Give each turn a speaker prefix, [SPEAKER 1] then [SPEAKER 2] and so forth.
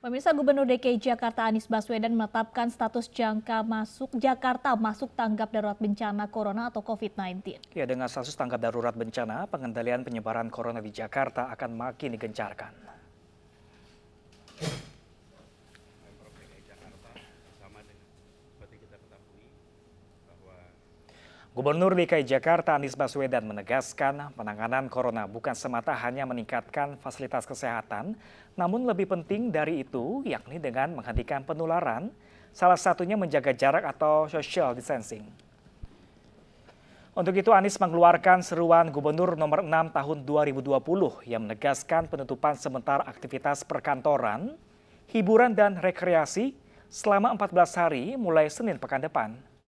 [SPEAKER 1] Pemirsa Gubernur DKI Jakarta Anies Baswedan menetapkan status jangka masuk Jakarta masuk tanggap darurat bencana corona atau COVID-19.
[SPEAKER 2] Ya, dengan status tanggap darurat bencana, pengendalian penyebaran corona di Jakarta akan makin digencarkan. Gubernur DKI Jakarta Anies Baswedan menegaskan penanganan corona bukan semata hanya meningkatkan fasilitas kesehatan, namun lebih penting dari itu yakni dengan menghentikan penularan, salah satunya menjaga jarak atau social distancing. Untuk itu Anies mengeluarkan seruan Gubernur nomor 6 tahun 2020 yang menegaskan penutupan sementara aktivitas perkantoran, hiburan dan rekreasi selama 14 hari mulai Senin pekan depan.